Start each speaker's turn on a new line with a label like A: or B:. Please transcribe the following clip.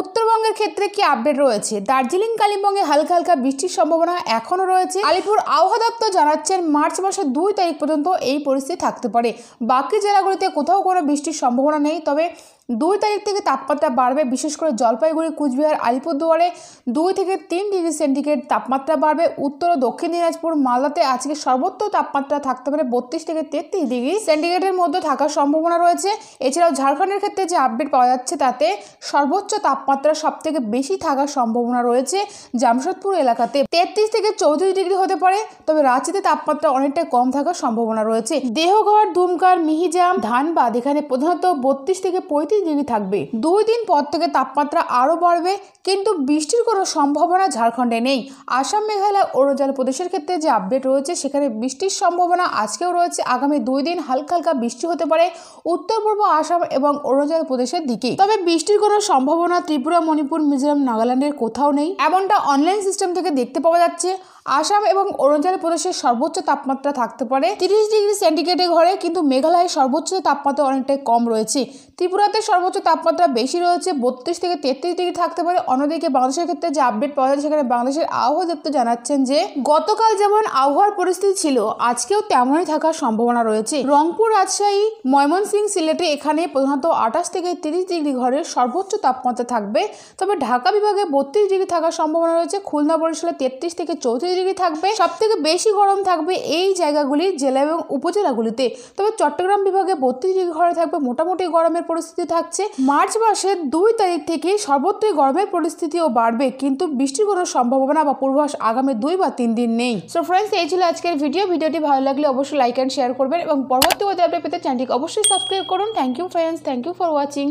A: উত্তরবঙ্গের ক্ষেত্রে কি আপডেট রয়েছে দার্জিলিং কালিম্পংয়ে হালকা হালকা বৃষ্টির সম্ভাবনা এখনও রয়েছে আলিপুর আবহাওয়া দপ্তর জানাচ্ছেন মার্চ মাসের দুই তারিখ পর্যন্ত এই পরিস্থিতি থাকতে পারে বাকি জেলাগুলিতে কোথাও কোনো বৃষ্টির সম্ভাবনা নেই তবে দুই তারিখ থেকে তাপমাত্রা বাড়বে বিশেষ করে জলপাইগুড়ি কুচবিহার আলিপুরদুয়ারে দুই থেকে তিন ডিগ্রি সেন্টিগ্রেড তাপমাত্রা বাড়বে উত্তর ও দক্ষিণ দিনাজপুর মালদাতে আজকে সর্বোচ্চ তাপমাত্রা থাকতে পারে বত্রিশ থেকে তেত্রিশ ডিগ্রি সেন্টিগ্রেডের মধ্যে থাকার সম্ভাবনা রয়েছে এছাড়াও ঝাড়খণ্ডের ক্ষেত্রে যে আপডেট পাওয়া যাচ্ছে তাতে সর্বোচ্চ তাপমাত্রা সবথেকে বেশি থাকার সম্ভাবনা রয়েছে জামশেদপুর এলাকাতে তেত্রিশ থেকে চৌত্রিশ ডিগ্রি হতে পারে তবে রাঁচিতে তাপমাত্রা অনেকটা কম থাকার সম্ভাবনা রয়েছে দেহঘর ধুমকার মিহিজাম ধানবাদ এখানে প্রধানত বত্রিশ থেকে পঁয়ত্রিশ একটি ডিগ্রি থাকবে দুই দিন পর থেকে তাপমাত্রা আরও বাড়বে কিন্তু বৃষ্টির কোনো সম্ভাবনা ঝাড়খণ্ডে নেই আসাম মেঘালয় অরুণাচল প্রদেশের ক্ষেত্রে যে আপডেট রয়েছে সেখানে বৃষ্টির সম্ভাবনা আজকেও রয়েছে আগামী দুই দিন হালকা হালকা বৃষ্টি হতে পারে উত্তর পূর্ব আসাম এবং অরুণাচল প্রদেশের দিকে তবে বৃষ্টির কোনো সম্ভাবনা ত্রিপুরা মণিপুর মিজোরাম নাগাল্যান্ডের কোথাও নেই এমনটা অনলাইন সিস্টেম থেকে দেখতে পাওয়া যাচ্ছে আসাম এবং অরুণাচল প্রদেশের সর্বোচ্চ তাপমাত্রা থাকতে পারে তিরিশ ডিগ্রি সেন্টিগ্রেডে ঘরে কিন্তু মেঘালয়ের সর্বোচ্চ তাপমাত্রা অনেকটাই কম রয়েছে ত্রিপুরাতে সর্বোচ্চ তাপমাত্রা বেশি রয়েছে বত্রিশ থেকে তেত্রিশ ডিগ্রি থাকতে পারে অন্যদিকে বাংলাদেশের ক্ষেত্রে যে আপডেট পাওয়া যায় সেখানে বাংলাদেশের আবহাওয়া দপ্তর জানাচ্ছেন যে গতকাল যেমন আবহাওয়ার পরিস্থিতি ছিল আজকেও তেমনই থাকার সম্ভাবনা রয়েছে রংপুর রাজশাহী ময়মনসিং সিলেটে এখানে প্রধানত আঠাশ থেকে তিরিশ ডিগ্রি ঘরের সর্বোচ্চ তাপমাত্রা থাকবে তবে ঢাকা বিভাগে বত্রিশ ডিগ্রি থাকার সম্ভাবনা রয়েছে খুলনা বরিশালে তেত্রিশ থেকে চৌত্রিশ ডিগ্রি থাকবে থেকে বেশি গরম থাকবে এই জায়গাগুলি জেলা এবং উপজেলাগুলিতে তবে চট্টগ্রাম বিভাগে বত্রিশ ডিগ্রি ঘরে থাকবে মোটামুটি গরমের পরিস্থিতি থাকছে মার্চ মাসের দুই তারিখ থেকে সর্বত্রই গরমের পরিস্থিতিও বাড়বে কিন্তু বৃষ্টির কোনো সম্ভাবনা বা পূর্বাভাস আগামী দুই বা তিন দিন নেই সো ফ্রেন্ডস এই ছিল আজকের ভিডিও ভিডিওটি ভালো লাগলে অবশ্যই লাইক অ্যান্ড শেয়ার করবেন এবং পরবর্তী আপডেট পেতে চ্যানেলটি অবশ্যই সাবস্ক্রাইব করুন thank you friends thank you for watching